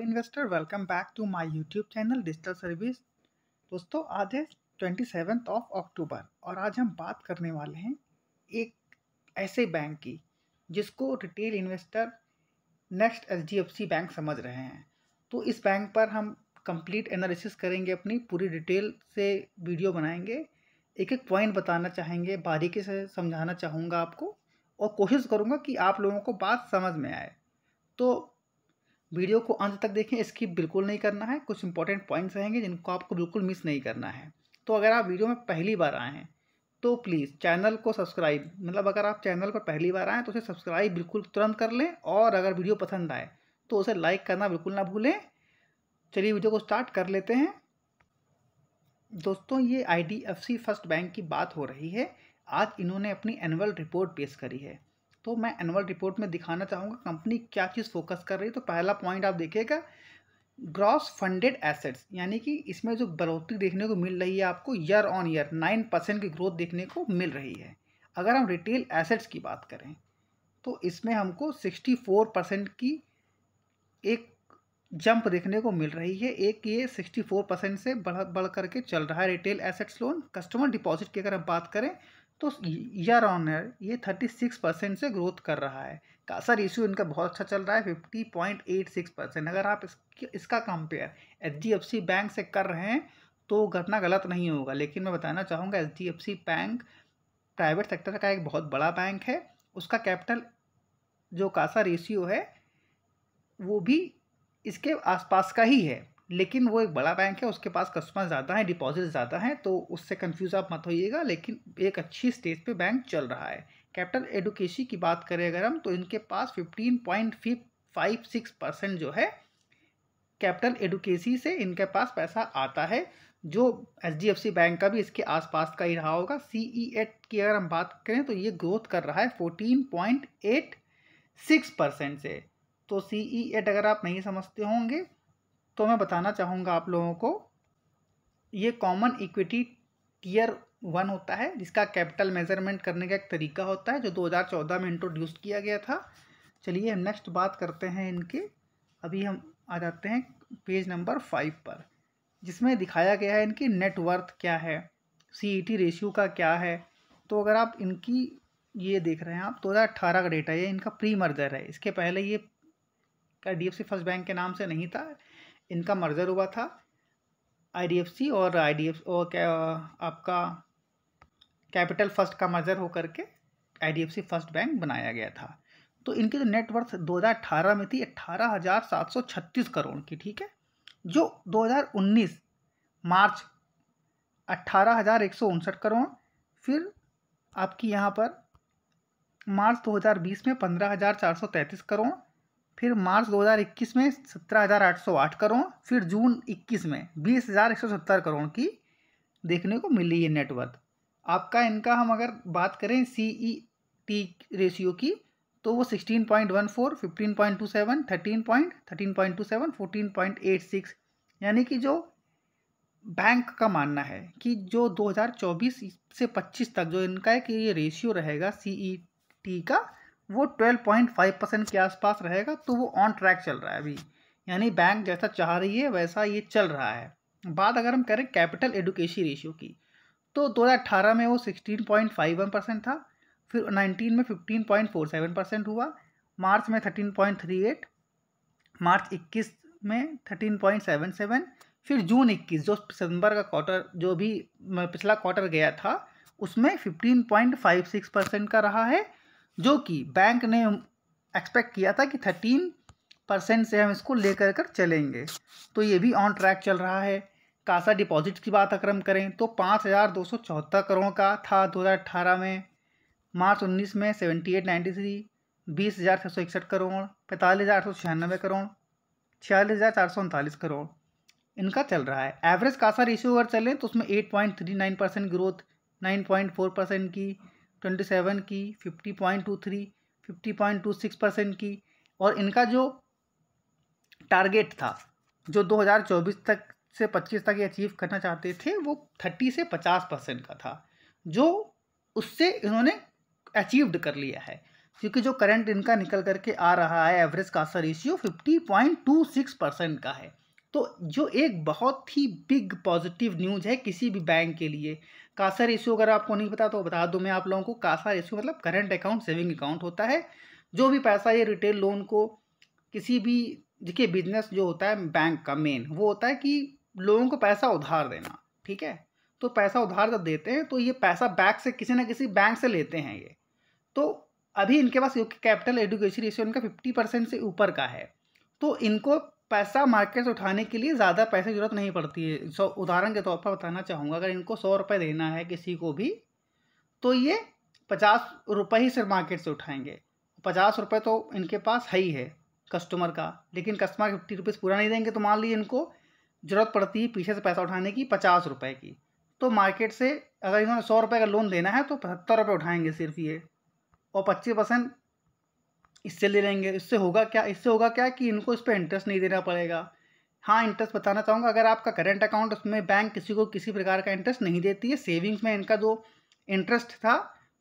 Investor welcome back to my YouTube channel digital service दोस्तों आज है ट्वेंटी सेवन्थ ऑफ अक्टूबर और आज हम बात करने वाले हैं एक ऐसे बैंक की जिसको retail investor next HDFC bank समझ रहे हैं तो इस बैंक पर हम कंप्लीट एनालिसिस करेंगे अपनी पूरी डिटेल से वीडियो बनाएंगे एक एक पॉइंट बताना चाहेंगे बारीकी से समझाना चाहूँगा आपको और कोशिश करूँगा कि आप लोगों को बात समझ में आए तो वीडियो को अंत तक देखें स्किप बिल्कुल नहीं करना है कुछ इंपॉर्टेंट पॉइंट्स रहेंगे जिनको आपको बिल्कुल मिस नहीं करना है तो अगर आप वीडियो में पहली बार आए हैं तो प्लीज़ चैनल को सब्सक्राइब मतलब अगर आप चैनल पर पहली बार आएँ तो उसे सब्सक्राइब बिल्कुल तुरंत कर लें और अगर वीडियो पसंद आए तो उसे लाइक करना बिल्कुल ना भूलें चलिए वीडियो को स्टार्ट कर लेते हैं दोस्तों ये आई फर्स्ट बैंक की बात हो रही है आज इन्होंने अपनी एनुअल रिपोर्ट पेश करी है तो मैं एनुअल रिपोर्ट में दिखाना चाहूँगा कंपनी क्या चीज़ फोकस कर रही है तो पहला पॉइंट आप देखिएगा ग्रॉस फंडेड एसेट्स यानी कि इसमें जो बढ़ोतरी देखने को मिल रही है आपको year on year nine percent की ग्रोथ देखने को मिल रही है अगर हम रिटेल एसेट्स की बात करें तो इसमें हमको सिक्सटी फोर परसेंट की एक जंप देखने को मिल रही है एक ये सिक्सटी फोर परसेंट से बढ़ बढ़ करके चल रहा है retail assets loan customer deposit की अगर हम बात करें तो ईयर ऑन ईयर ये थर्टी सिक्स परसेंट से ग्रोथ कर रहा है कासा रेशियो इनका बहुत अच्छा चल रहा है fifty point eight six percent अगर आप इसका compare H D F C bank से कर रहे हैं तो घटना गलत नहीं होगा लेकिन मैं बताना चाहूँगा H D F C bank private sector का एक बहुत बड़ा बैंक है उसका कैपिटल जो कासा रेशियो है वो भी इसके आसपास का ही है लेकिन वो एक बड़ा बैंक है उसके पास कस्टमर ज़्यादा हैं डिपॉजिट ज़्यादा हैं तो उससे कन्फ्यूज़ आप मत होइएगा लेकिन एक अच्छी स्टेज पे बैंक चल रहा है कैपिटल एडुकेशन की बात करें अगर हम तो इनके पास fifteen point five six percent जो है कैपिटल एडुकेसी से इनके पास पैसा आता है जो एच बैंक का भी इसके आसपास का ही रहा होगा सी ई एट की अगर हम बात करें तो ये ग्रोथ कर रहा है fourteen point eight six percent से तो सी ई एट अगर आप नहीं समझते होंगे तो मैं बताना चाहूँगा आप लोगों को ये कॉमन इक्विटी टीयर वन होता है जिसका कैपिटल मेजरमेंट करने का एक तरीका होता है जो 2014 में इंट्रोड्यूस किया गया था चलिए हम नेक्स्ट बात करते हैं इनके अभी हम आ जाते हैं पेज नंबर फाइव पर जिसमें दिखाया गया है इनकी नेटवर्थ क्या है सी ई रेशियो का क्या है तो अगर आप इनकी ये देख रहे हैं आप दो हज़ार अट्ठारह का डेटा ये इनका प्री मर्जर है इसके पहले ये क्या डी फर्स्ट बैंक के नाम से नहीं था इनका मर्जर हुआ था आईडीएफसी और आईडीएफ और क्या आपका कैपिटल फर्स्ट का मर्जर होकर के आईडीएफसी फर्स्ट बैंक बनाया गया था तो इनकी जो तो नेटवर्थ 2018 में थी अट्ठारह हज़ार सात सौ छत्तीस करोड़ की ठीक है जो 2019 मार्च अट्ठारह हज़ार एक सौ उनसठ करोड़ फिर आपकी यहाँ पर मार्च 2020 में पंद्रह हज़ार चार सौ तैंतीस करोड़ फिर मार्च 2021 में 17,808 करोड़ फिर जून 21 में 20,170 करोड़ की देखने को मिली है नेटवर्थ आपका इनका हम अगर बात करें सी ई टी रेशियो की तो वो 16.14, 15.27, 13. 13.27, 14.86 यानी कि जो बैंक का मानना है कि जो 2024 से 25 तक जो इनका है कि ये रेशियो रहेगा सी ई टी का वो 12.5 परसेंट के आसपास रहेगा तो वो ऑन ट्रैक चल रहा है अभी यानी बैंक जैसा चाह रही है वैसा ये चल रहा है बात अगर हम करें कैपिटल एडुकेशन रेशियो की तो 2018 में वो 16.51 परसेंट था फिर 19 में 15.47 परसेंट हुआ मार्च में 13.38 मार्च 21 में 13.77 फिर जून 21 जो सितंबर का क्वार्टर जो भी पिछला क्वार्टर गया था उसमें सिक्स परसेंट का रहा है जो कि बैंक ने एक्सपेक्ट किया था कि थर्टीन परसेंट से हम इसको लेकर कर चलेंगे तो ये भी ऑन ट्रैक चल रहा है कासा डिपॉजिट की बात अगर हम करें तो पाँच हज़ार दो सौ चौहत्तर करोड़ का था दो हज़ार अठारह में मार्च उन्नीस में सेवेंटी एट नाइन्टी थ्री बीस हज़ार छः सौ इकसठ करोड़ पैंतालीस हज़ार आठ सौ छियानबे करोड़ छियालीस हज़ार चार सौ उनतालीस करोड़ इनका चल रहा है एवरेज कासा रेशियो अगर चलें तो उसमें eight point three nine percent growth nine point four percent की ट्वेंटी सेवन की fifty point two three fifty point two six percent की और इनका जो टारगेट था जो दो हज़ार चौबीस तक से पच्चीस तक ये अचीव करना चाहते थे वो थर्टी से पचास परसेंट का था जो उससे इन्होंने अचीव्ड कर लिया है क्योंकि जो करंट इनका निकल करके आ रहा है एवरेज का असर ratio fifty point two six percent का है तो जो एक बहुत ही बिग पॉजिटिव न्यूज है किसी भी बैंक के लिए कासा रेशियो अगर आपको नहीं पता तो बता दूं मैं आप लोगों को कासा रेशियो मतलब करंट अकाउंट सेविंग अकाउंट होता है जो भी पैसा ये रिटेल लोन को किसी भी देखिए बिजनेस जो होता है बैंक का मेन वो होता है कि लोगों को पैसा उधार देना ठीक है तो पैसा उधार जब देते हैं तो ये पैसा बैंक से किसी ना किसी बैंक से लेते हैं ये तो अभी इनके पास कैपिटल एडुकेशन रेशियो इनका फिफ्टी परसेंट से ऊपर का है तो इनको पैसा मार्केट से उठाने के लिए ज़्यादा पैसे की जरूरत नहीं पड़ती है सौ उदाहरण के तौर पर बताना चाहूँगा अगर इनको सौ रुपये देना है किसी को भी तो ये पचास रुपये ही सिर्फ मार्केट से उठाएंगे पचास रुपये तो इनके पास है ही है कस्टमर का लेकिन कस्टमर फिफ्टी रुपीज़ पूरा नहीं देंगे तो मान लीजिए इनको ज़रूरत पड़ती है पीछे से पैसा उठाने की पचास रुपये की तो मार्केट से अगर इन्होंने सौ रुपये का लोन लेना है तो पचहत्तर रुपये उठाएंगे सिर्फ ये और पच्चीस परसेंट इससे ले लेंगे इससे होगा क्या इससे होगा क्या कि इनको इस पर इंटरेस्ट नहीं देना पड़ेगा हाँ इंटरेस्ट बताना चाहूँगा अगर आपका करंट अकाउंट उसमें बैंक किसी को किसी प्रकार का इंटरेस्ट नहीं देती है सेविंग्स में इनका जो इंटरेस्ट था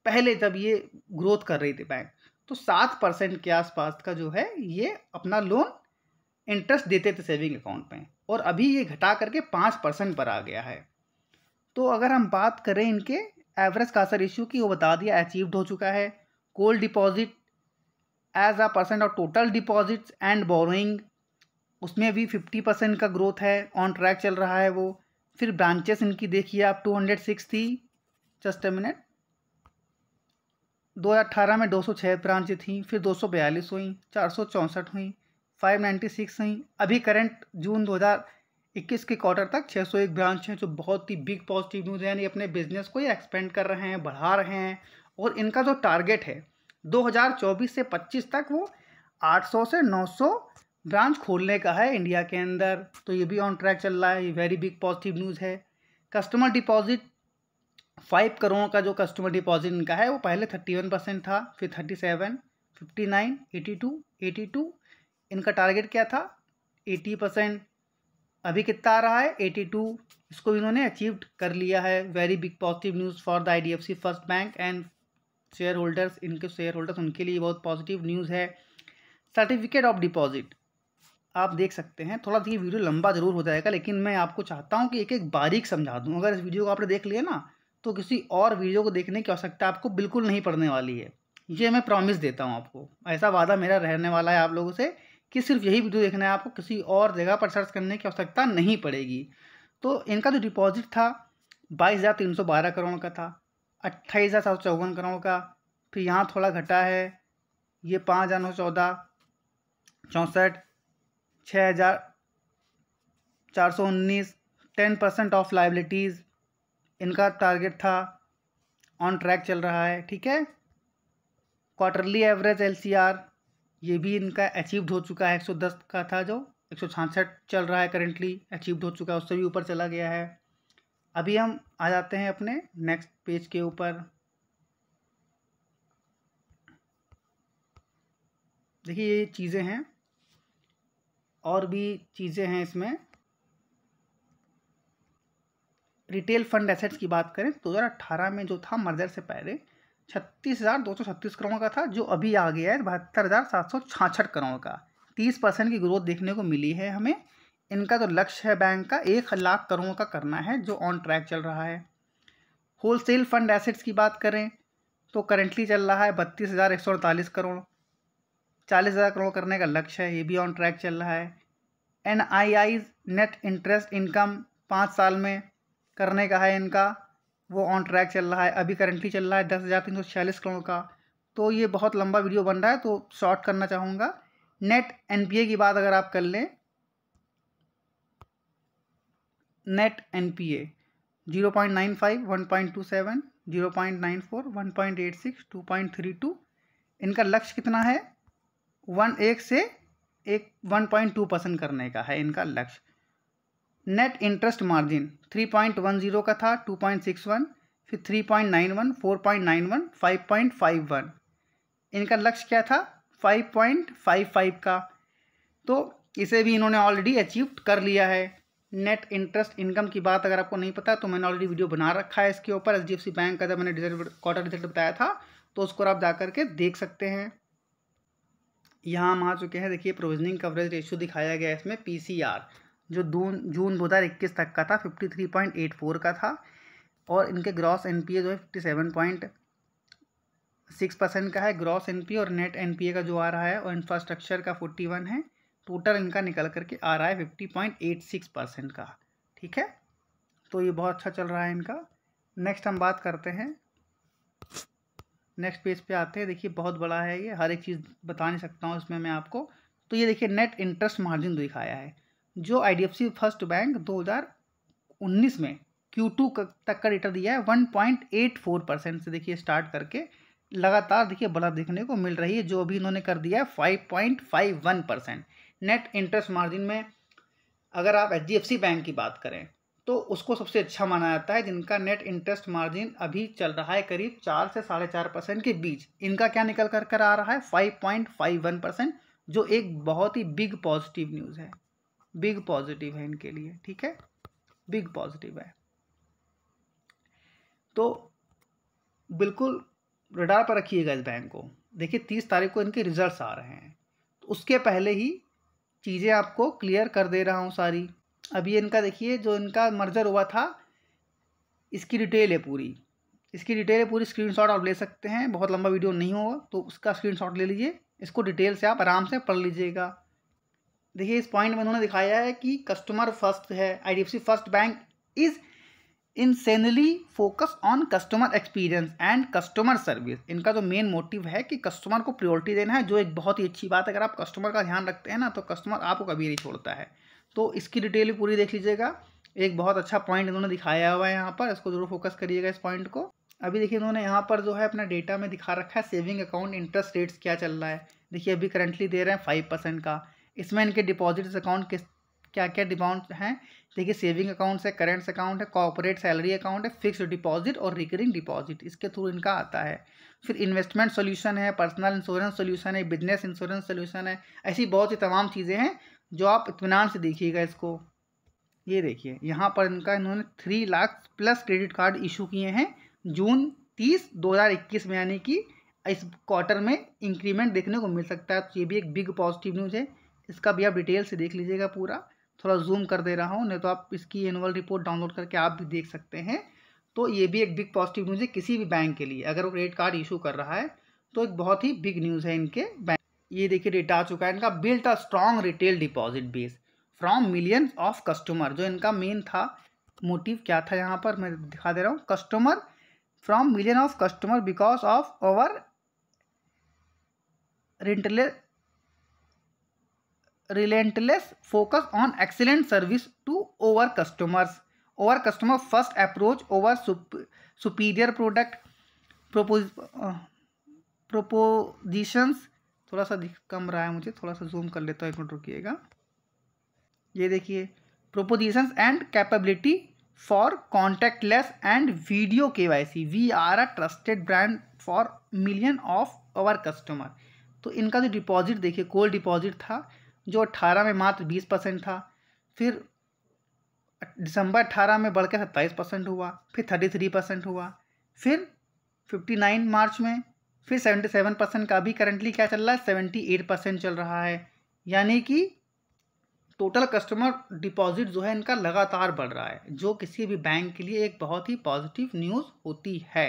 पहले जब ये ग्रोथ कर रही थी बैंक तो सात परसेंट के आसपास का जो है ये अपना लोन इंटरेस्ट देते थे सेविंग अकाउंट में और अभी ये घटा करके पाँच परसेंट पर आ गया है तो अगर हम बात करें इनके एवरेज कासर इश्यू की वो बता दिया अचीव्ड हो चुका है cold deposit as a percent of total deposits and borrowing उसमें भी फिफ्टी परसेंट का ग्रोथ है ऑन ट्रैक चल रहा है वो फिर ब्रांचेस इनकी देखिए आप टू हंड्रेड सिक्स थी जस्ट अ मिनट दो हज़ार अठारह में दो सौ छः ब्रांच थी फिर दो सौ बयालीस हुई चार सौ चौंसठ हुई फाइव नाइन्टी सिक्स हुई अभी करंट जून दो हज़ार इक्कीस के क्वार्टर तक छः सौ एक ब्रांच है जो बहुत ही बिग पॉजिटिव न्यूज़ है यानी अपने बिजनेस को ही एक्सपेंड कर रहे हैं बढ़ा रहे हैं और इनका जो टारगेट है 2024 से 25 तक वो 800 से 900 ब्रांच खोलने का है इंडिया के अंदर तो ये भी ऑन ट्रैक चल रहा है ये वेरी बिग पॉजिटिव न्यूज़ है कस्टमर डिपॉजिट फाइव करोड़ का जो कस्टमर डिपॉजिट इनका है वो पहले थर्टी वन परसेंट था फिर thirty seven fifty nine eighty two eighty two इनका टारगेट क्या था एटी परसेंट अभी कितना आ रहा है एटी टू इसको इन्होंने अचीव कर लिया है very big positive news for the I D F C first bank and shareholders इनके शेयर होल्डर्स उनके लिए बहुत पॉजिटिव न्यूज़ है सर्टिफिकेट ऑफ डिपॉजिट आप देख सकते हैं थोड़ा ये वीडियो लंबा जरूर हो जाएगा लेकिन मैं आपको चाहता हूँ कि एक एक बारीक समझा दूँ अगर इस वीडियो को आपने देख लिया ना तो किसी और वीडियो को देखने की आवश्यकता आपको बिल्कुल नहीं पड़ने वाली है ये मैं प्रॉमिस देता हूँ आपको ऐसा वादा मेरा रहने वाला है आप लोगों से कि सिर्फ यही वीडियो देखना है आपको किसी और जगह पर सर्च करने की आवश्यकता नहीं पड़ेगी तो इनका जो डिपॉजिट था बाईस हज़ार तीन सौ बारह करोड़ का था अट्ठाईस हज़ार सात सौ चौवन करोड़ का फिर यहाँ थोड़ा घटा है ये पाँच हज़ार नौ सौ चौदह चौंसठ छः हज़ार चार सौ उन्नीस टेन परसेंट ऑफ लाइबिलिटीज़ इनका टारगेट था ऑन ट्रैक चल रहा है ठीक है क्वार्टरली एवरेज एलसीआर ये भी इनका अचीव्ड हो चुका है एक सौ दस का था जो एक सौ चल रहा है करेंटली अचीव्ड हो चुका है उससे भी ऊपर चला गया है अभी हम आ जाते हैं अपने नेक्स्ट पेज के ऊपर देखिए ये चीज़ें हैं और भी चीज़ें हैं इसमें रिटेल फंड एसेट्स की बात करें तो दो हज़ार अठारह में जो था मर्जर से पहले छत्तीस हज़ार दो सौ छत्तीस करोड़ का था जो अभी आ गया है बहत्तर हज़ार सात सौ छाछठ करोड़ का तीस परसेंट की ग्रोथ देखने को मिली है हमें इनका जो तो लक्ष्य है बैंक का एक लाख करोड़ का करना है जो ऑन ट्रैक चल रहा है होलसेल फंड एसेट्स की बात करें तो करेंटली चल रहा है बत्तीस हज़ार एक सौ अड़तालीस करोड़ चालीस हज़ार करोड़ करने का लक्ष्य है ये भी ऑन ट्रैक चल रहा है N I I net interest income पाँच साल में करने का है इनका वो ऑन ट्रैक चल रहा है अभी करंटली चल रहा है दस हज़ार तीन सौ छियालीस करोड़ का तो ये बहुत लंबा वीडियो बन रहा है तो शॉर्ट करना चाहूँगा नेट एन की बात अगर आप कर लें net N P A zero point nine five one point two seven zero point nine four one point eight six two point three two इनका लक्ष्य कितना है वन एक से एक वन पॉइंट टू परसेंट करने का है इनका लक्ष्य net interest margin three point one zero का था टू पॉइंट सिक्स वन फिर three point nine one four point nine one five point five one इनका लक्ष्य क्या था फाइव पॉइंट फाइव फाइव का तो इसे भी इन्होंने ऑलरेडी अचीव कर लिया है नेट इंटरेस्ट इनकम की बात अगर आपको नहीं पता तो मैंने ऑलरेडी वीडियो बना रखा है इसके ऊपर एच बैंक का जब मैंने क्वार्टर रिजल्ट बताया था तो उसको आप जा करके देख सकते हैं यहाँ हम आ चुके हैं देखिए प्रोविजनिंग कवरेज रेशियो दिखाया गया है इसमें पी जो जून जून दो हज़ार इक्कीस तक का था fifty three point eight four का था और इनके ग्रॉस ए जो है fifty seven point six percent का है ग्रॉस एनपीए और नेट ए का जो आ रहा है और इंफ्रास्ट्रक्चर का फोर्टी वन है टोटल इनका निकल करके आ रहा है fifty point eight six percent का ठीक है तो ये बहुत अच्छा चल रहा है इनका नेक्स्ट हम बात करते हैं नेक्स्ट पेज पे आते हैं देखिए बहुत बड़ा है ये हर एक चीज़ बता नहीं सकता हूँ इसमें मैं आपको तो ये देखिए नेट इंटरेस्ट मार्जिन दिखाया है जो आई फर्स्ट बैंक दो में क्यू टू तक का डेटा दिया है one point eight four percent से देखिए स्टार्ट करके लगातार देखिए बड़ा देखने को मिल रही है जो अभी इन्होंने कर दिया है five five point one percent net interest margin में अगर आप एच बैंक की बात करें तो उसको सबसे अच्छा माना जाता है जिनका नेट इंटरेस्ट मार्जिन अभी चल रहा है करीब चार से साढ़े चार परसेंट के बीच इनका क्या निकल कर कर आ रहा है five point five one percent जो एक बहुत ही बिग पॉजिटिव न्यूज़ है बिग पॉजिटिव है इनके लिए ठीक है बिग पॉजिटिव है तो बिल्कुल रडार पर रखिएगा इस बैंक को देखिए तीस तारीख को इनके रिजल्ट आ रहे हैं तो उसके पहले ही चीज़ें आपको क्लियर कर दे रहा हूँ सारी अभी इनका देखिए जो इनका मर्जर हुआ था इसकी डिटेल है पूरी इसकी डिटेल है पूरी स्क्रीनशॉट आप ले सकते हैं बहुत लंबा वीडियो नहीं होगा तो उसका स्क्रीनशॉट ले लीजिए इसको डिटेल से आप आराम से पढ़ लीजिएगा देखिए इस पॉइंट में उन्होंने दिखाया है कि कस्टमर फर्स्ट है I first bank is insanely focus on customer experience and customer service इनका जो मेन मोटिव है कि कस्टमर को प्रियोरिटी देना है जो एक बहुत ही अच्छी बात है अगर आप कस्टमर का ध्यान रखते हैं ना तो कस्टमर आपको कभी नहीं छोड़ता है तो इसकी डिटेल पूरी देख लीजिएगा एक बहुत अच्छा पॉइंट इन्होंने दिखाया हुआ है यहाँ पर इसको जरूर फोकस करिएगा इस पॉइंट को अभी देखिए इन्होंने यहाँ पर जो है अपना डेटा में दिखा रखा है सेविंग अकाउंट इंटरेस्ट रेट्स क्या चल रहा है देखिए अभी करंटली दे रहे हैं फाइव परसेंट का इसमें इनके डिपॉजिट्स अकाउंट किस क्या क्या डिमाउंट हैं देखिए सेविंग अकाउंट है करेंट्स अकाउंट है कॉपोरेट सैलरी अकाउंट है फिक्स डिपॉजिट और रिकरिंग डिपॉजिट इसके थ्रू इनका आता है फिर इन्वेस्टमेंट सोल्यूशन है पर्सनल इंश्योरेंस सोल्यूशन है बिजनेस इंश्योरेंस सोल्यूशन है ऐसी बहुत सी तमाम चीज़ें हैं जो आप इतमान से देखिएगा इसको ये देखिए यहाँ पर इनका इन्होंने three lakh plus credit card issue किए हैं जून तीस दो हज़ार इक्कीस में यानी कि इस क्वार्टर में इंक्रीमेंट देखने को मिल सकता है तो ये भी एक बिग पॉजिटिव न्यूज़ है इसका भी आप डिटेल से देख लीजिएगा पूरा थोड़ा जूम कर दे रहा हूँ नहीं तो आप इसकी एनुअल रिपोर्ट डाउनलोड करके आप भी देख सकते हैं तो ये भी एक बिग पॉजिटिव न्यूज़ है किसी भी बैंक के लिए अगर वो क्रेडिट कार्ड इशू कर रहा है तो एक बहुत ही बिग न्यूज़ है इनके बैंक ये देखिए डेटा आ चुका है इनका built a strong retail deposit base from millions of customer जो इनका मेन था मोटिव क्या था यहाँ पर मैं दिखा दे रहा हूँ customer from million of customer because of our relent relentless focus on excellent service to our customers our customer first approach our superior product propose propositions थोड़ा सा कम रहा है मुझे थोड़ा सा जूम कर लेता हूँ एक मिनट रुकिएगा ये देखिए propositions and capability for contactless and video K Y C we are a trusted brand for million of our customer तो इनका जो डिपॉजिट देखिए कोल्ड डिपॉजिट था जो अट्ठारह में मात्र बीस परसेंट था फिर दिसंबर अट्ठारह में बढ़कर सत्ताईस परसेंट हुआ फिर थर्टी थ्री परसेंट हुआ फिर फिफ्टी नाइन मार्च में फिर सेवेंटी सेवन परसेंट का भी करंटली क्या चल रहा है सेवेंटी एट परसेंट चल रहा है यानी कि टोटल कस्टमर डिपॉजिट जो है इनका लगातार बढ़ रहा है जो किसी भी बैंक के लिए एक बहुत ही पॉजिटिव न्यूज़ होती है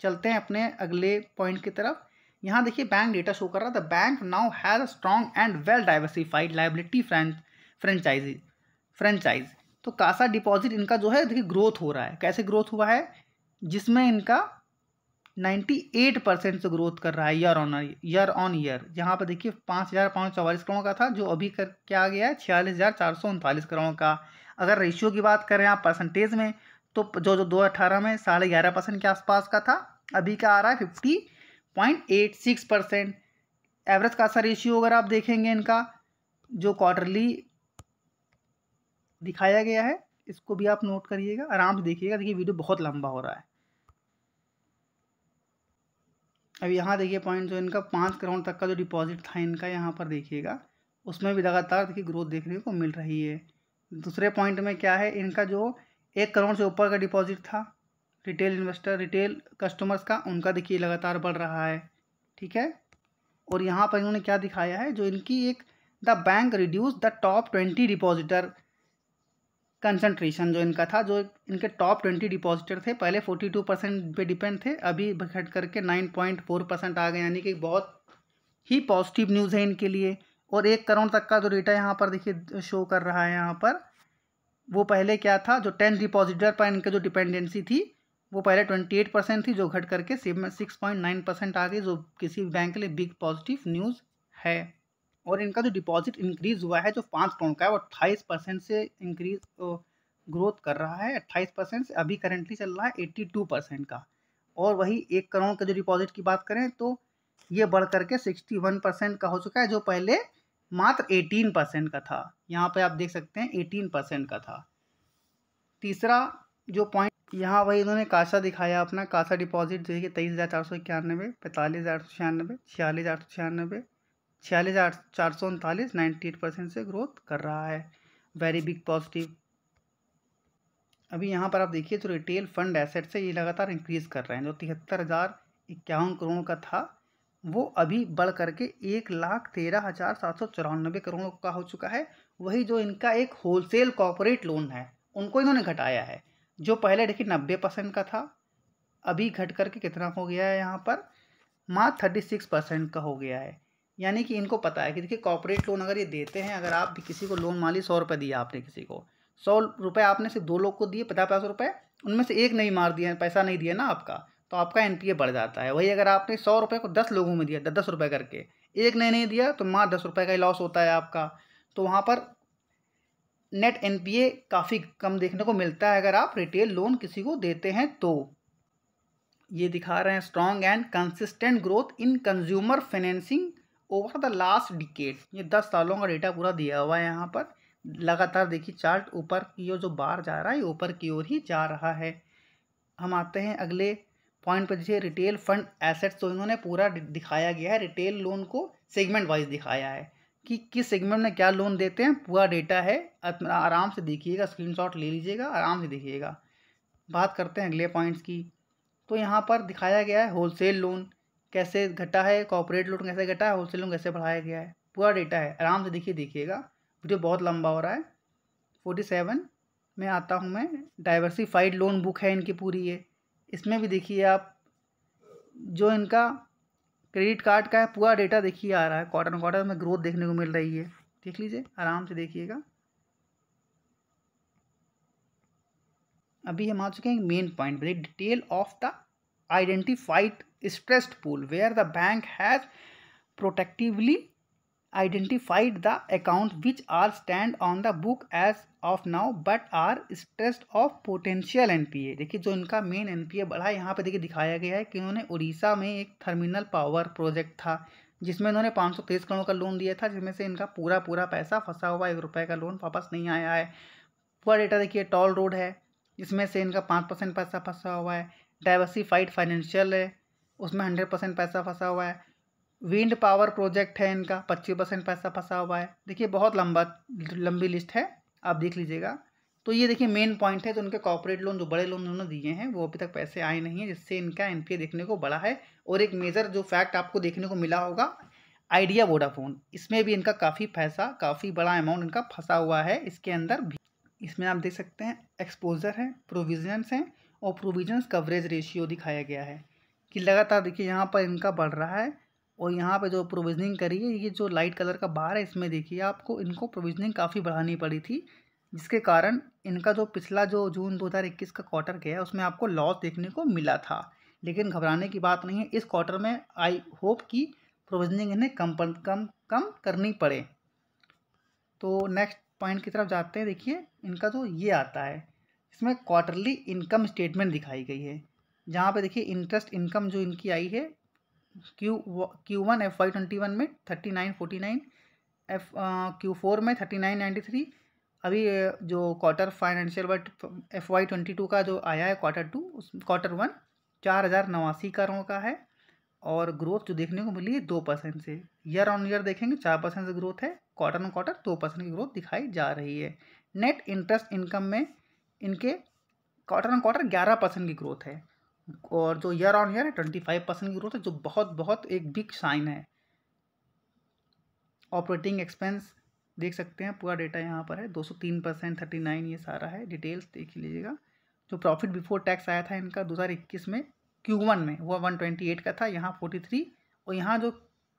चलते हैं अपने अगले पॉइंट की तरफ यहाँ देखिए बैंक डेटा शो कर रहा था bank now has a strong and well diversified liability franchisee franchise तो कासा डिपॉजिट इनका जो है देखिए ग्रोथ हो रहा है कैसे ग्रोथ हुआ है जिसमें इनका 98 परसेंट से ग्रोथ कर रहा है year on year on year यहाँ पर देखिए पाँच हज़ार पाँच चौवालीस करोड़ का था जो अभी कर क्या आ गया है छियालीस हज़ार चार सौ उनतालीस करोड़ का अगर रेशियो की बात करें आप परसेंटेज में तो जो जो दो अठारह में साढ़े ग्यारह परसेंट के आसपास का था अभी का आ रहा है fifty point eight six percent average का सा रेशियो अगर आप देखेंगे इनका जो क्वार्टरली दिखाया गया है इसको भी आप नोट करिएगा आराम से देखिएगा देखिए वीडियो बहुत लंबा हो रहा है अब यहाँ देखिए पॉइंट जो इनका पाँच करोड़ तक का जो डिपॉजिट था इनका यहाँ पर देखिएगा उसमें भी लगातार देखिए ग्रोथ देखने को मिल रही है दूसरे पॉइंट में क्या है इनका जो एक करोड़ से ऊपर का डिपॉजिट था रिटेल इन्वेस्टर रिटेल कस्टमर्स का उनका देखिए लगातार बढ़ रहा है ठीक है और यहाँ पर इन्होंने क्या दिखाया है जो इनकी एक the bank reduce the top twenty depositor concentration जो इनका था जो इनके टॉप ट्वेंटी डिपॉजिटर थे पहले फोर्टी टू परसेंट पर डिपेंड थे अभी घट करके नाइन पॉइंट फोर परसेंट आ गए यानी कि बहुत ही पॉजिटिव न्यूज़ है इनके लिए और एक करोड़ तक का जो डेटा यहाँ पर देखिए शो कर रहा है यहाँ पर वो पहले क्या था जो टेन डिपॉजिटर पर इनके जो डिपेंडेंसी थी वो पहले ट्वेंटी एट परसेंट थी जो घट करके सिक्स पॉइंट नाइन परसेंट आ गई जो किसी भी बैंक के लिए बिग पॉजिटिव न्यूज़ है और इनका जो डिपॉजिट इंक्रीज़ हुआ है जो पाँच करोड़ का है वो अट्ठाईस परसेंट से इंक्रीज ग्रोथ कर रहा है अट्ठाईस परसेंट से अभी करेंटली चल रहा है एट्टी टू परसेंट का और वही एक करोड़ का जो डिपॉजिट की बात करें तो ये बढ़ करके सिक्सटी वन परसेंट का हो चुका है जो पहले मात्र एटीन परसेंट का था यहाँ पर आप देख सकते हैं एटीन परसेंट का था तीसरा जो पॉइंट यहाँ वही इन्होंने काशा दिखाया अपना काशा डिपॉजिट जो है कि तेईस हज़ार चार सौ इक्यानवे पैंतालीस हज़ार सौ छियानबे छियालीस हज़ार सौ छियानबे छियालीस हज़ार चार सौ उनतालीस नाइन्टी एट परसेंट से ग्रोथ कर रहा है वेरी बिग पॉजिटिव अभी यहाँ पर आप देखिए जो रिटेल फंड एसेट से ये लगातार इंक्रीज़ कर रहे हैं जो तिहत्तर हज़ार इक्यावन करोड़ का था वो अभी बढ़ करके एक लाख तेरह हज़ार सात सौ चौरानबे करोड़ का हो चुका है वही जो इनका एक होलसेल कॉपोरेट लोन है उनको इन्होंने घटाया है जो पहले देखिए नब्बे परसेंट का था अभी घट करके कितना हो गया है यहाँ पर मात्र थर्टी सिक्स परसेंट का हो गया है यानी कि इनको पता है कि देखिए कॉपोरेट लोन अगर ये देते हैं अगर आप किसी को लोन मान ली सौ रुपये दिया आपने किसी को सौ रुपये आपने सिर्फ दो लोग को दिए पचास पचास रुपये उनमें से एक नहीं मार दिया पैसा नहीं दिया ना आपका तो आपका एन बढ़ जाता है वही अगर आपने सौ रुपये को दस लोगों में दिया दस रुपये करके एक ने नहीं दिया तो माँ दस रुपये का ही लॉस होता है आपका तो वहाँ पर नेट एनपीए काफ़ी कम देखने को मिलता है अगर आप रिटेल लोन किसी को देते हैं तो ये दिखा रहे हैं strong and consistent growth in consumer financing over the last decade ये दस सालों का डेटा पूरा दिया हुआ है यहाँ पर लगातार देखिए चार्ट ऊपर की ओर जो बार जा रहा है ऊपर की ओर ही जा रहा है हम आते हैं अगले पॉइंट पर जिसे रिटेल फंड एसेट्स तो इन्होंने पूरा दिखाया गया है रिटेल लोन को सेगमेंट वाइज दिखाया है कि किस सेगमेंट में क्या लोन देते हैं पूरा डेटा है आराम से देखिएगा स्क्रीनशॉट ले लीजिएगा आराम से देखिएगा बात करते हैं अगले पॉइंट्स की तो यहाँ पर दिखाया गया है होलसेल लोन कैसे घटा है कॉपोरेट लोन कैसे घटा है होलसेल लोन कैसे बढ़ाया गया है पूरा डेटा है आराम से देखिए देखिएगा वीडियो बहुत लंबा हो रहा है फोर्टी सेवन में आता हूँ मैं डाइवर्सिफाइड लोन बुक है इनकी पूरी ये इसमें भी देखिए आप जो इनका क्रेडिट कार्ड का पूरा डेटा देखिए आ रहा है क्वार्टर क्वार्टर में ग्रोथ देखने को मिल रही है देख लीजिए आराम से देखिएगा अभी हम आ चुके हैं main point detail of the identified stressed pool where the bank has protectively identified the are which are stand on the book as of now but are stressed of potential ए देखिए जो इनका मेन एन पी ए बढ़ा है यहाँ पर देखिए दिखाया गया है कि इन्होंने उड़ीसा में एक थर्मिनल पावर प्रोजेक्ट था जिसमें इन्होंने पाँच सौ तेईस करोड़ का लोन दिया था जिसमें से इनका पूरा पूरा पैसा फंसा हुआ एक रुपये का लोन वापस नहीं आया है पूरा डेटा देखिए टॉल रोड है इसमें से इनका पाँच परसेंट पैसा फंसा हुआ है डाइवर्सिफाइड फाइनेंशियल है उसमें हंड्रेड परसेंट पैसा फंसा हुआ है विंड पावर प्रोजेक्ट है इनका पच्चीस परसेंट पैसा फंसा हुआ है देखिए बहुत लंबा लंबी लिस्ट है आप देख लीजिएगा तो ये देखिए मेन पॉइंट है तो उनके कॉपोरेट लोन जो बड़े लोन उन्होंने दिए हैं वो अभी तक पैसे आए नहीं हैं जिससे इनका एन देखने को बड़ा है और एक मेजर जो फैक्ट आपको देखने को मिला होगा आइडिया वोडाफोन इसमें भी इनका काफ़ी पैसा काफ़ी बड़ा अमाउंट इनका फंसा हुआ है इसके अंदर भी इसमें आप देख सकते हैं एक्सपोजर है प्रोविजन्स हैं और प्रोविजन्स कवरेज रेशियो दिखाया गया है कि लगातार देखिए यहाँ पर इनका बढ़ रहा है और यहाँ पे जो प्रोविजनिंग करी है ये जो लाइट कलर का बार है इसमें देखिए आपको इनको प्रोविजनिंग काफ़ी बढ़ानी पड़ी थी जिसके कारण इनका जो पिछला जो जून 2021 का क्वार्टर गया उसमें आपको लॉस देखने को मिला था लेकिन घबराने की बात नहीं है इस क्वार्टर में आई होप कि प्रोविजनिंग इन्हें कम कम कम करनी पड़े तो नेक्स्ट पॉइंट की तरफ जाते हैं देखिए इनका जो ये आता है इसमें क्वार्टरली इनकम स्टेटमेंट दिखाई गई है जहाँ पे देखिए इंटरेस्ट इनकम जो इनकी आई है Q Q one F Y twenty one में thirty nine forty nine F Q four में थर्टी नाइन नाइन्टी थ्री अभी जो quarter financial but F Y twenty two का जो आया है क्वार्टर टू उस क्वार्टर वन चार हज़ार नवासी करों का है और ग्रोथ जो देखने को मिली है दो परसेंट से ईयर ऑन ईयर देखेंगे चार परसेंट से ग्रोथ है क्वार्टर ऑन क्वार्टर दो परसेंट की ग्रोथ दिखाई जा रही है नेट इंटरेस्ट इनकम में इनके क्वार्टर ऑन क्वार्टर ग्यारह परसेंट की ग्रोथ है और जो ईयर ऑन ईयर है ट्वेंटी फाइव परसेंट की ग्रोथ है जो बहुत बहुत एक बिग साइन है ऑपरेटिंग एक्सपेंस देख सकते हैं पूरा डेटा यहाँ पर है दो सौ तीन परसेंट थर्टी नाइन ये सारा है डिटेल्स देख लीजिएगा जो प्रॉफिट बिफोर टैक्स आया था इनका दो हज़ार इक्कीस में क्यू वन में वह वन ट्वेंटी एट का था यहाँ फोर्टी थ्री और यहाँ जो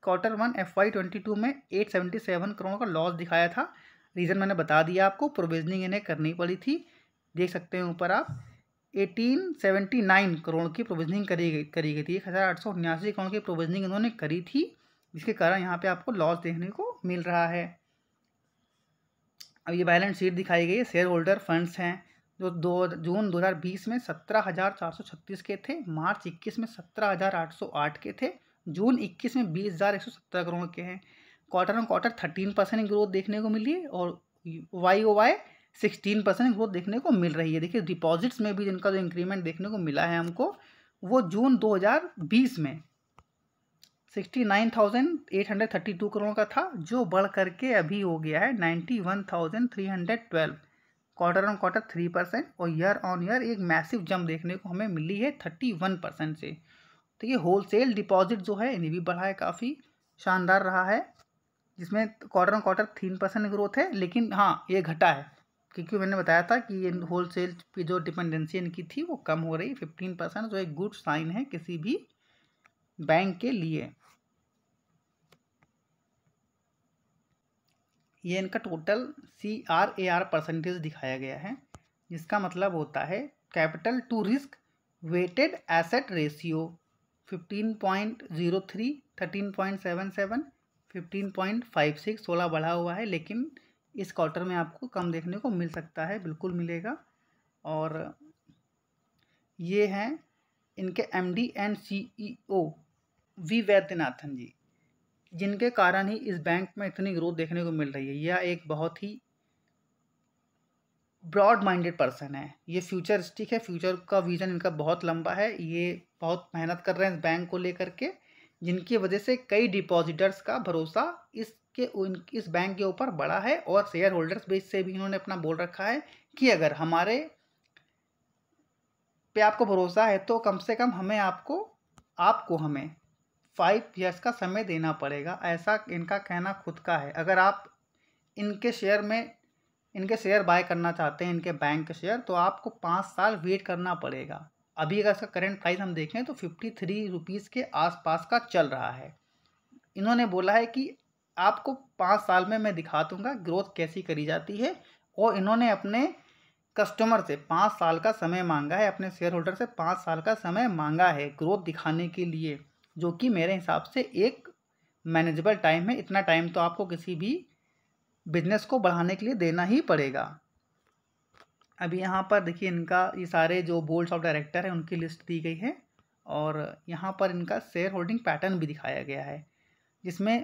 quarter one F Y twenty two में एट सेवेंटी सेवन करोड़ का लॉस दिखाया था रीज़न मैंने बता दिया आपको प्रोविजनिंग इन्हें करनी पड़ी थी देख सकते हैं ऊपर आप एटीन सेवेंटी नाइन करोड़ की प्रोविजनिंग करी गई करी गई थी एक हज़ार आठ सौ उन्यासी करोड़ की प्रोविजनिंग इन्होंने करी थी जिसके कारण यहाँ पे आपको लॉस देखने को मिल रहा है अब ये बैलेंस शीट दिखाई गई है शेयर होल्डर फंड्स हैं जो दो जून 2020 में 17,436 के थे मार्च 21 में 17,808 के थे जून 21 में 20,170 करोड़ के हैं quarter on quarter 13 percent growth देखने को मिली है और Y O Y sixteen percent growth देखने को मिल रही है देखिए डिपॉजिट्स में भी जिनका जो इंक्रीमेंट देखने को मिला है हमको वो जून 2020 में 69,832 करोड़ का था जो बढ़ करके अभी हो गया है 91,312 quarter on quarter three percent और ईयर ऑन ईयर एक मैसिव जंप देखने को हमें मिली है थर्टी वन परसेंट से तो ये होलसेल डिपॉजिट जो है इन्हें भी बढ़ा है काफ़ी शानदार रहा है जिसमें क्वार्टर ऑन क्वार्टर तीन परसेंट ग्रोथ है लेकिन हाँ ये घटा है क्योंकि मैंने बताया था कि ये होल सेल की जो डिपेंडेंसी इनकी थी वो कम हो रही फिफ्टीन परसेंट जो एक गुड साइन है किसी भी बैंक के लिए ये इनका total C R A R percentage दिखाया गया है जिसका मतलब होता है capital to risk weighted asset ratio fifteen point zero three thirteen point seven seven fifteen point five six सोलह बढ़ा हुआ है लेकिन इस क्वार्टर में आपको कम देखने को मिल सकता है बिल्कुल मिलेगा और ये हैं इनके M D and C E O V Vaidyanathan ji जिनके कारण ही इस बैंक में इतनी ग्रोथ देखने को मिल रही है यह एक बहुत ही ब्रॉड माइंडेड पर्सन है ये फ्यूचरिस्टिक है फ्यूचर का विज़न इनका बहुत लंबा है ये बहुत मेहनत कर रहे हैं इस बैंक को लेकर के जिनकी वजह से कई डिपॉजिटर्स का भरोसा इस कि इस बैंक के ऊपर बड़ा है और शेयर होल्डर्स बेस से भी इन्होंने अपना बोल रखा है कि अगर हमारे पे आपको भरोसा है तो कम से कम हमें आपको आपको हमें फाइव ईयर्स का समय देना पड़ेगा ऐसा इनका कहना खुद का है अगर आप इनके शेयर में इनके शेयर बाय करना चाहते हैं इनके बैंक के शेयर तो आपको पाँच साल वेट करना पड़ेगा अभी अगर इसका करेंट प्राइस हम देखें तो फिफ्टी थ्री रुपीज़ के आसपास का चल रहा है इन्होंने बोला है कि आपको पाँच साल में मैं दिखा दूँगा ग्रोथ कैसी करी जाती है और इन्होंने अपने कस्टमर से पाँच साल का समय मांगा है अपने शेयर होल्डर से पाँच साल का समय मांगा है ग्रोथ दिखाने के लिए जो कि मेरे हिसाब से एक मैनेजेबल टाइम है इतना टाइम तो आपको किसी भी बिजनेस को बढ़ाने के लिए देना ही पड़ेगा अभी यहाँ पर देखिए इनका ये सारे जो बोर्ड्स ऑफ डायरेक्टर हैं उनकी लिस्ट दी गई है और यहाँ पर इनका शेयर होल्डिंग पैटर्न भी दिखाया गया है जिसमें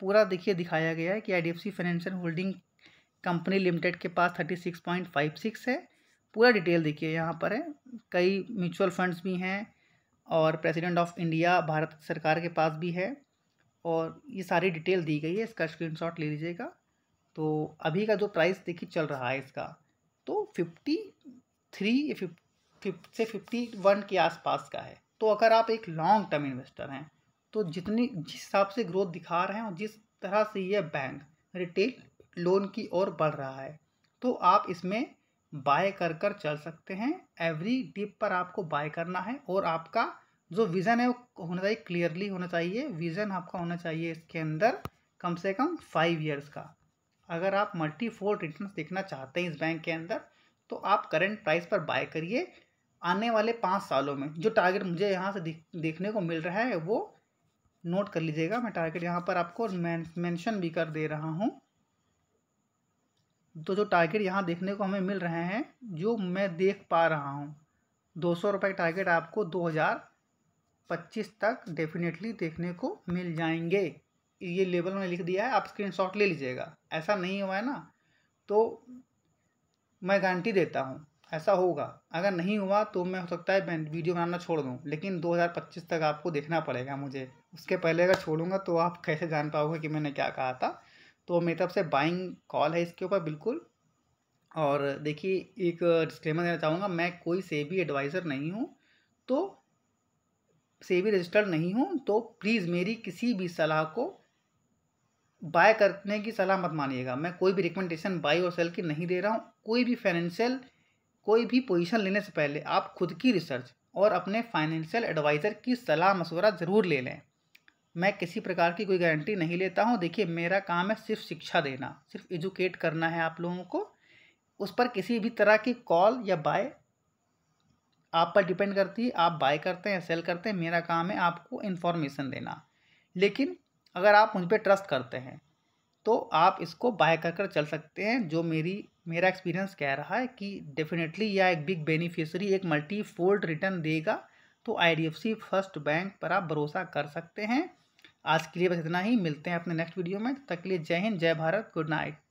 पूरा देखिए दिखाया गया है कि I D financial holding company limited के पास thirty six point five six है पूरा डिटेल देखिए यहाँ पर है कई म्यूचुअल फंड्स भी हैं और प्रेसिडेंट ऑफ इंडिया भारत सरकार के पास भी है और ये सारी डिटेल दी गई है इसका शॉट ले लीजिएगा तो अभी का जो प्राइस देखिए चल रहा है इसका तो फिफ्टी थ्री या फिफ्टी से फिफ्टी वन के आसपास का है तो अगर आप एक लॉन्ग टर्म इन्वेस्टर हैं तो जितनी जिस हिसाब से ग्रोथ दिखा रहे हैं और जिस तरह से ये बैंक रिटेल लोन की ओर बढ़ रहा है तो आप इसमें बाय कर कर चल सकते हैं एवरी डिप पर आपको बाय करना है और आपका जो विज़न है वो होना चाहिए क्लियरली होना चाहिए विज़न आपका होना चाहिए इसके अंदर कम से कम फाइव ईयर्स का अगर आप मल्टी फोर रिटर्न देखना चाहते हैं इस बैंक के अंदर तो आप करंट प्राइस पर बाय करिए आने वाले पाँच सालों में जो टारगेट मुझे यहाँ से देखने को मिल रहा है वो नोट कर लीजिएगा मैं टारगेट यहाँ पर आपको मेंशन भी कर दे रहा हूँ तो जो टारगेट यहाँ देखने को हमें मिल रहे हैं जो मैं देख पा रहा हूँ दो सौ रुपये टारगेट आपको दो हज़ार पच्चीस तक डेफिनेटली देखने को मिल जाएंगे ये लेवल में लिख दिया है आप स्क्रीन ले लीजिएगा ऐसा नहीं हुआ है ना तो मैं गारंटी देता हूँ ऐसा होगा अगर नहीं हुआ तो मैं हो सकता है वीडियो बनाना छोड़ दूँ लेकिन 2025 तक आपको देखना पड़ेगा मुझे उसके पहले अगर छोड़ूंगा तो आप कैसे जान पाओगे कि मैंने क्या कहा था तो मेरी तरफ से बाइंग कॉल है इसके ऊपर बिल्कुल और देखिए एक डिस्क्लेमर देना चाहूँगा मैं कोई भी एडवाइज़र नहीं हूँ तो भी रजिस्टर्ड नहीं हूँ तो प्लीज़ मेरी किसी भी सलाह को बाय करने की सलाह मत मानिएगा मैं कोई भी रिकमेंडेशन बाई और सेल की नहीं दे रहा हूँ कोई भी फाइनेंशियल कोई भी पोजीशन लेने से पहले आप खुद की रिसर्च और अपने फाइनेंशियल एडवाइज़र की सलाह मशवरा ज़रूर ले लें मैं किसी प्रकार की कोई गारंटी नहीं लेता हूँ देखिए मेरा काम है सिर्फ शिक्षा देना सिर्फ एजुकेट करना है आप लोगों को उस पर किसी भी तरह की कॉल या बाय आप पर डिपेंड करती है आप बाय करते हैं सेल करते हैं मेरा काम है आपको इन्फॉर्मेशन देना लेकिन अगर आप मुझ पर ट्रस्ट करते हैं तो आप इसको बाय कर कर चल सकते हैं जो मेरी मेरा एक्सपीरियंस कह रहा है कि डेफिनेटली यह एक बिग बेनिफिशरी एक मल्टी फोल्ड रिटर्न देगा तो आई फर्स्ट बैंक पर आप भरोसा कर सकते हैं आज के लिए बस इतना ही मिलते हैं अपने नेक्स्ट वीडियो में तब तक के लिए जय हिंद जय भारत गुड नाइट